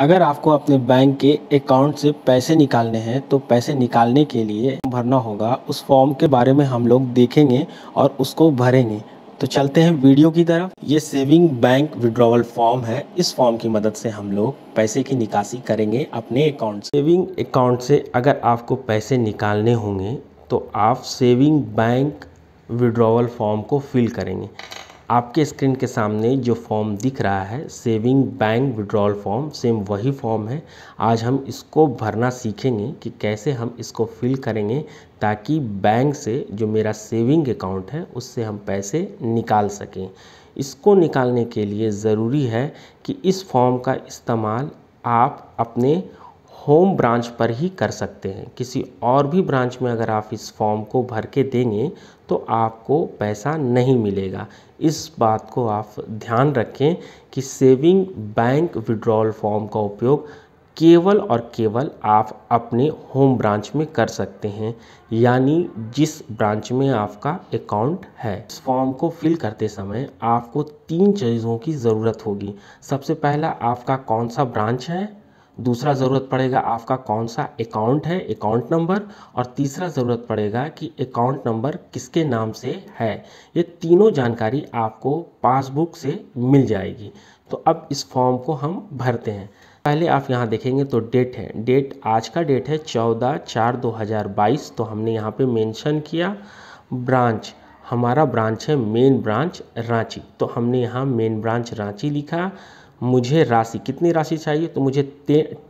अगर आपको अपने बैंक के अकाउंट से पैसे निकालने हैं तो पैसे निकालने के लिए भरना होगा उस फॉर्म के बारे में हम लोग देखेंगे और उसको भरेंगे तो चलते हैं वीडियो की तरफ ये सेविंग बैंक विड्रॉवल फॉर्म है इस फॉर्म की मदद से हम लोग पैसे की निकासी करेंगे अपने अकाउंट सेविंग अकाउंट से अगर आपको पैसे निकालने होंगे तो आप सेविंग बैंक विड्रॉवल फॉर्म को फिल करेंगे आपके स्क्रीन के सामने जो फॉर्म दिख रहा है saving bank withdrawal form same वही फॉर्म है आज हम इसको भरना सीखेंगे कि कैसे हम इसको फिल करेंगे ताकि बैंक से जो मेरा सेविंग अकाउंट है उससे हम पैसे निकाल सकें इसको निकालने के लिए ज़रूरी है कि इस फॉर्म का इस्तेमाल आप अपने होम ब्रांच पर ही कर सकते हैं किसी और भी ब्रांच में अगर आप इस फॉर्म को भर के देंगे तो आपको पैसा नहीं मिलेगा इस बात को आप ध्यान रखें कि सेविंग बैंक विड्रॉल फॉर्म का उपयोग केवल और केवल आप अपने होम ब्रांच में कर सकते हैं यानी जिस ब्रांच में आपका अकाउंट है इस फॉर्म को फिल करते समय आपको तीन चीज़ों की ज़रूरत होगी सबसे पहला आपका कौन सा ब्रांच है दूसरा ज़रूरत पड़ेगा आपका कौन सा अकाउंट है अकाउंट नंबर और तीसरा ज़रूरत पड़ेगा कि अकाउंट नंबर किसके नाम से है ये तीनों जानकारी आपको पासबुक से मिल जाएगी तो अब इस फॉर्म को हम भरते हैं पहले आप यहाँ देखेंगे तो डेट है डेट आज का डेट है चौदह चार दो हज़ार बाईस तो हमने यहाँ पे मेंशन किया ब्रांच हमारा ब्रांच है मेन ब्रांच रांची तो हमने यहाँ मेन ब्रांच रांची लिखा मुझे राशि कितनी राशि चाहिए तो मुझे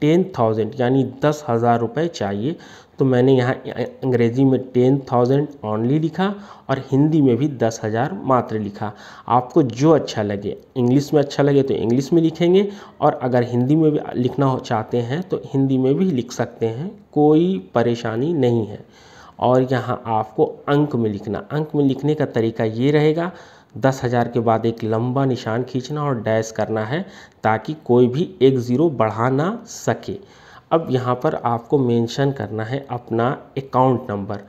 टेन थाउजेंड यानी दस हज़ार रुपये चाहिए तो मैंने यहाँ अंग्रेज़ी में टेन थाउजेंड ऑनली लिखा और हिंदी में भी दस हज़ार मात्र लिखा आपको जो अच्छा लगे इंग्लिश में अच्छा लगे तो इंग्लिश में लिखेंगे और अगर हिंदी में भी लिखना चाहते हैं तो हिंदी में भी लिख सकते हैं कोई परेशानी नहीं है और यहाँ आपको अंक में लिखना अंक में लिखने का तरीका ये रहेगा दस हज़ार के बाद एक लंबा निशान खींचना और डैश करना है ताकि कोई भी एक ज़ीरो बढ़ा ना सके अब यहाँ पर आपको मेंशन करना है अपना अकाउंट नंबर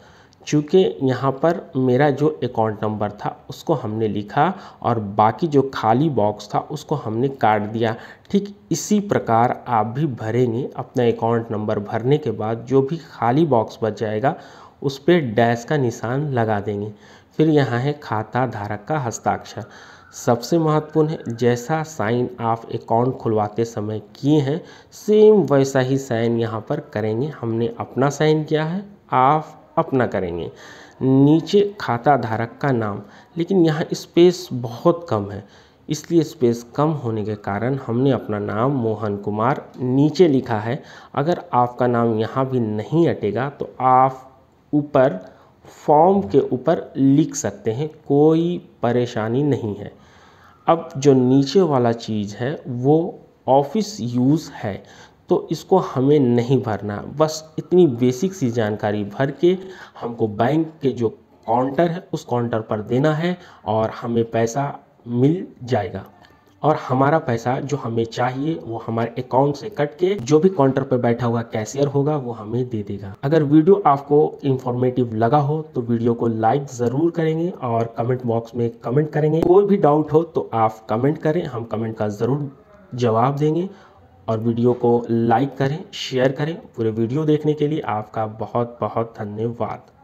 चूँकि यहाँ पर मेरा जो अकाउंट नंबर था उसको हमने लिखा और बाकी जो खाली बॉक्स था उसको हमने काट दिया ठीक इसी प्रकार आप भी भरेंगे अपना अकाउंट नंबर भरने के बाद जो भी खाली बॉक्स बच जाएगा उस पर डैश का निशान लगा देंगे फिर यहाँ है खाता धारक का हस्ताक्षर सबसे महत्वपूर्ण है जैसा साइन आप अकाउंट खुलवाते समय किए हैं सेम वैसा ही साइन यहाँ पर करेंगे हमने अपना साइन किया है आप अपना करेंगे नीचे खाता धारक का नाम लेकिन यहाँ स्पेस बहुत कम है इसलिए स्पेस कम होने के कारण हमने अपना नाम मोहन कुमार नीचे लिखा है अगर आपका नाम यहाँ भी नहीं अटेगा तो आप ऊपर फॉर्म के ऊपर लिख सकते हैं कोई परेशानी नहीं है अब जो नीचे वाला चीज़ है वो ऑफिस यूज़ है तो इसको हमें नहीं भरना बस इतनी बेसिक सी जानकारी भर के हमको बैंक के जो काउंटर है उस काउंटर पर देना है और हमें पैसा मिल जाएगा और हमारा पैसा जो हमें चाहिए वो हमारे अकाउंट से कट के जो भी काउंटर पर बैठा हुआ कैशियर होगा वो हमें दे देगा अगर वीडियो आपको इन्फॉर्मेटिव लगा हो तो वीडियो को लाइक ज़रूर करेंगे और कमेंट बॉक्स में कमेंट करेंगे कोई भी डाउट हो तो आप कमेंट करें हम कमेंट का ज़रूर जवाब देंगे और वीडियो को लाइक करें शेयर करें पूरे वीडियो देखने के लिए आपका बहुत बहुत धन्यवाद